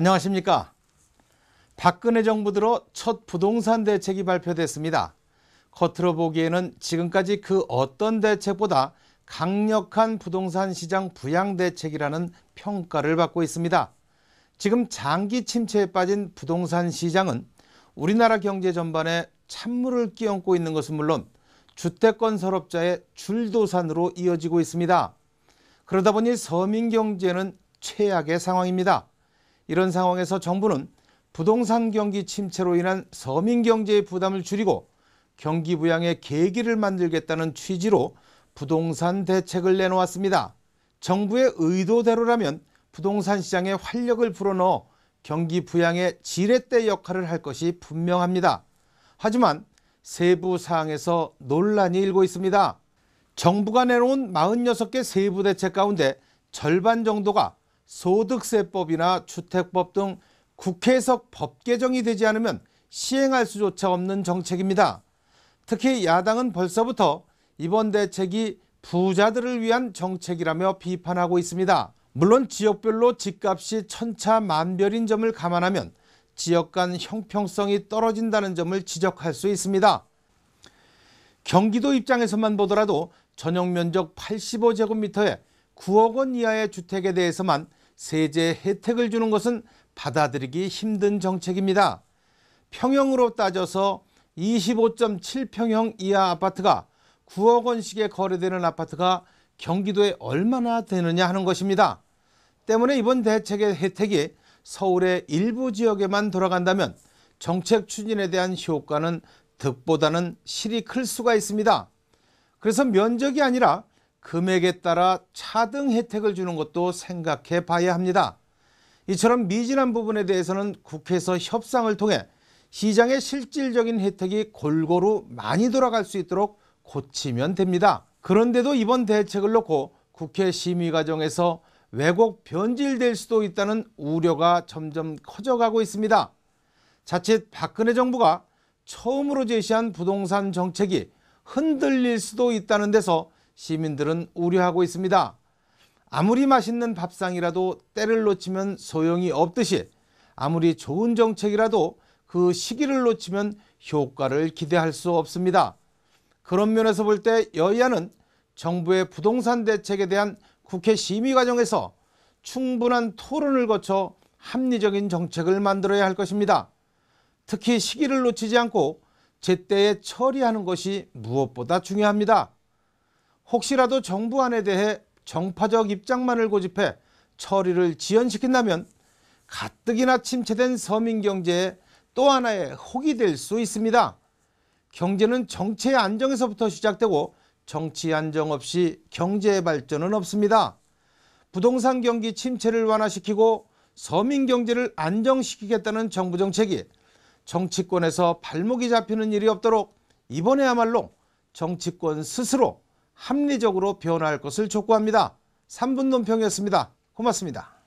안녕하십니까 박근혜 정부 들어 첫 부동산 대책이 발표됐습니다 겉으로 보기에는 지금까지 그 어떤 대책보다 강력한 부동산 시장 부양 대책이라는 평가를 받고 있습니다 지금 장기 침체에 빠진 부동산 시장은 우리나라 경제 전반에 찬물을 끼얹고 있는 것은 물론 주택권 설업자의 줄도산으로 이어지고 있습니다. 그러다 보니 서민경제는 최악의 상황입니다. 이런 상황에서 정부는 부동산 경기 침체로 인한 서민 경제의 부담을 줄이고 경기 부양의 계기를 만들겠다는 취지로 부동산 대책을 내놓았습니다. 정부의 의도대로라면 부동산 시장에 활력을 불어넣어 경기 부양의 지렛대 역할을 할 것이 분명합니다. 하지만 세부 사항에서 논란이 일고 있습니다. 정부가 내놓은 46개 세부 대책 가운데 절반 정도가 소득세법이나 주택법 등 국회에서 법 개정이 되지 않으면 시행할 수조차 없는 정책입니다. 특히 야당은 벌써부터 이번 대책이 부자들을 위한 정책이라며 비판하고 있습니다. 물론 지역별로 집값이 천차만별인 점을 감안하면 지역 간 형평성이 떨어진다는 점을 지적할 수 있습니다. 경기도 입장에서만 보더라도 전용 면적 85제곱미터에 9억 원 이하의 주택에 대해서만 세제 혜택을 주는 것은 받아들이기 힘든 정책입니다. 평형으로 따져서 25.7평형 이하 아파트가 9억 원씩에 거래되는 아파트가 경기도에 얼마나 되느냐 하는 것입니다. 때문에 이번 대책의 혜택이 서울의 일부 지역에만 돌아간다면 정책 추진에 대한 효과는 득보다는 실이 클 수가 있습니다. 그래서 면적이 아니라 금액에 따라 차등 혜택을 주는 것도 생각해 봐야 합니다. 이처럼 미진한 부분에 대해서는 국회에서 협상을 통해 시장의 실질적인 혜택이 골고루 많이 돌아갈 수 있도록 고치면 됩니다. 그런데도 이번 대책을 놓고 국회 심의 과정에서 왜곡 변질될 수도 있다는 우려가 점점 커져가고 있습니다. 자칫 박근혜 정부가 처음으로 제시한 부동산 정책이 흔들릴 수도 있다는 데서 시민들은 우려하고 있습니다. 아무리 맛있는 밥상이라도 때를 놓치면 소용이 없듯이 아무리 좋은 정책이라도 그 시기를 놓치면 효과를 기대할 수 없습니다. 그런 면에서 볼 때 여야는 정부의 부동산 대책에 대한 국회 심의 과정에서 충분한 토론을 거쳐 합리적인 정책을 만들어야 할 것입니다. 특히 시기를 놓치지 않고 제때에 처리하는 것이 무엇보다 중요합니다. 혹시라도 정부 안에 대해 정파적 입장만을 고집해 처리를 지연시킨다면 가뜩이나 침체된 서민경제에 또 하나의 혹이 될 수 있습니다. 경제는 정치의 안정에서부터 시작되고 정치 안정 없이 경제의 발전은 없습니다. 부동산 경기 침체를 완화시키고 서민 경제를 안정시키겠다는 정부 정책이 정치권에서 발목이 잡히는 일이 없도록 이번에야말로 정치권 스스로 합리적으로 변화할 것을 촉구합니다. 3분 논평이었습니다. 고맙습니다.